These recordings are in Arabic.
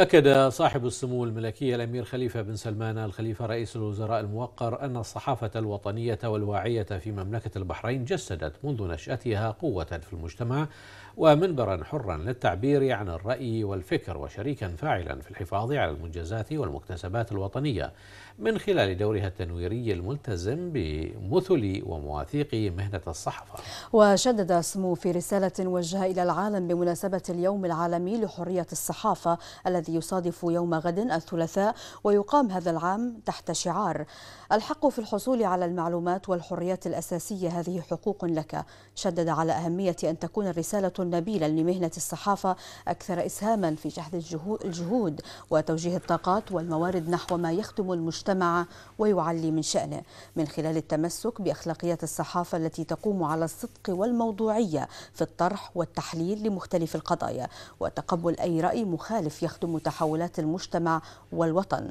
أكد صاحب السمو الملكي الأمير خليفة بن سلمان الخليفة رئيس الوزراء الموقر أن الصحافة الوطنية والواعية في مملكة البحرين جسدت منذ نشأتها قوة في المجتمع ومنبرا حرا للتعبير عن الرأي والفكر وشريكا فاعلا في الحفاظ على المنجزات والمكتسبات الوطنية من خلال دورها التنويري الملتزم بمثل ومواثيق مهنة الصحافة وشدد السمو في رسالة وجهها إلى العالم بمناسبة اليوم العالمي لحرية الصحافة الذي الذي يصادف يوم غد الثلاثاء ويقام هذا العام تحت شعار الحق في الحصول على المعلومات والحريات الأساسية هذه حقوق لك شدد على أهمية أن تكون الرسالة نبيلا لمهنة الصحافة أكثر إسهاما في جهد الجهود وتوجيه الطاقات والموارد نحو ما يخدم المجتمع ويعلي من شأنه من خلال التمسك بأخلاقيات الصحافة التي تقوم على الصدق والموضوعية في الطرح والتحليل لمختلف القضايا وتقبل أي رأي مخالف يخدم متحولات المجتمع والوطن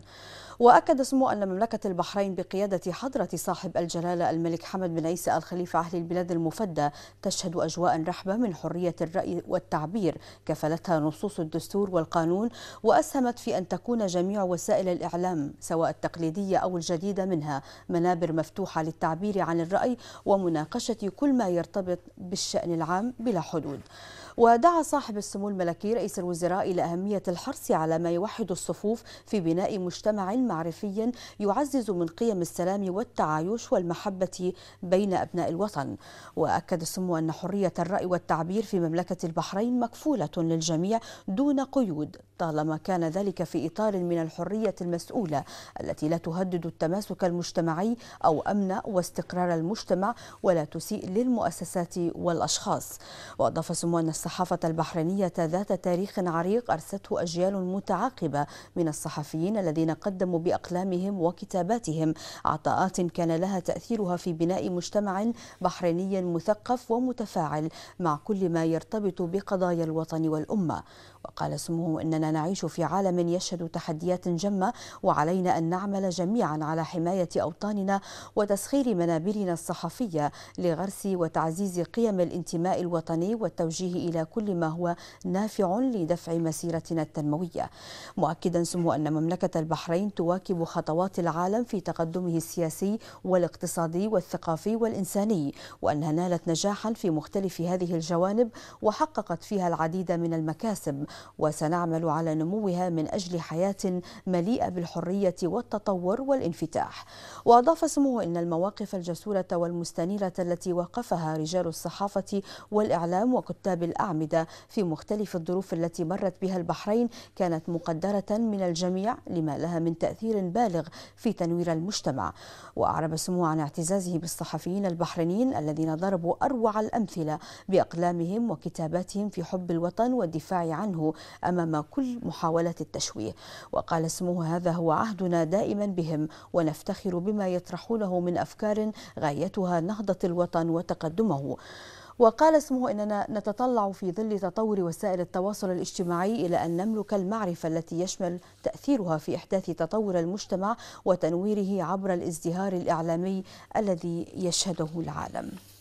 وأكد سمو أن مملكة البحرين بقيادة حضرة صاحب الجلالة الملك حمد بن عيسى الخليفة أهل البلاد المفدى تشهد أجواء رحبة من حرية الرأي والتعبير كفلتها نصوص الدستور والقانون وأسهمت في أن تكون جميع وسائل الإعلام سواء التقليدية أو الجديدة منها منابر مفتوحة للتعبير عن الرأي ومناقشة كل ما يرتبط بالشأن العام بلا حدود ودعا صاحب السمو الملكي رئيس الوزراء إلى أهمية الحرص على ما يوحد الصفوف في بناء مجتمع معرفي يعزز من قيم السلام والتعايش والمحبة بين أبناء الوطن وأكد السمو أن حرية الرأي والتعبير في مملكة البحرين مكفولة للجميع دون قيود طالما كان ذلك في إطار من الحرية المسؤولة التي لا تهدد التماسك المجتمعي أو أمن واستقرار المجتمع ولا تسيء للمؤسسات والأشخاص وأضاف سمو أن الصحافة البحرينية ذات تاريخ عريق أرسته أجيال متعاقبة من الصحفيين الذين قدموا بأقلامهم وكتاباتهم عطاءات كان لها تأثيرها في بناء مجتمع بحريني مثقف ومتفاعل مع كل ما يرتبط بقضايا الوطن والأمة وقال سموه إننا نعيش في عالم يشهد تحديات جمة وعلينا أن نعمل جميعا على حماية أوطاننا وتسخير منابرنا الصحفية لغرس وتعزيز قيم الانتماء الوطني والتوجيه إلى كل ما هو نافع لدفع مسيرتنا التنموية مؤكدا سمو أن مملكة البحرين تواكب خطوات العالم في تقدمه السياسي والاقتصادي والثقافي والإنساني وأنها نالت نجاحا في مختلف هذه الجوانب وحققت فيها العديد من المكاسب وسنعمل على نموها من أجل حياة مليئة بالحرية والتطور والانفتاح وأضاف سموه أن المواقف الجسورة والمستنيرة التي وقفها رجال الصحافة والإعلام وكتاب الأعلام الأعمدة في مختلف الظروف التي مرت بها البحرين كانت مقدرة من الجميع لما لها من تأثير بالغ في تنوير المجتمع وأعرب سمو عن اعتزازه بالصحفيين البحرينيين الذين ضربوا أروع الأمثلة بأقلامهم وكتاباتهم في حب الوطن والدفاع عنه أمام كل محاولة التشويه وقال سموه هذا هو عهدنا دائما بهم ونفتخر بما يطرحونه من أفكار غايتها نهضة الوطن وتقدمه وقال اسمه أننا نتطلع في ظل تطور وسائل التواصل الاجتماعي إلى أن نملك المعرفة التي يشمل تأثيرها في إحداث تطور المجتمع وتنويره عبر الازدهار الإعلامي الذي يشهده العالم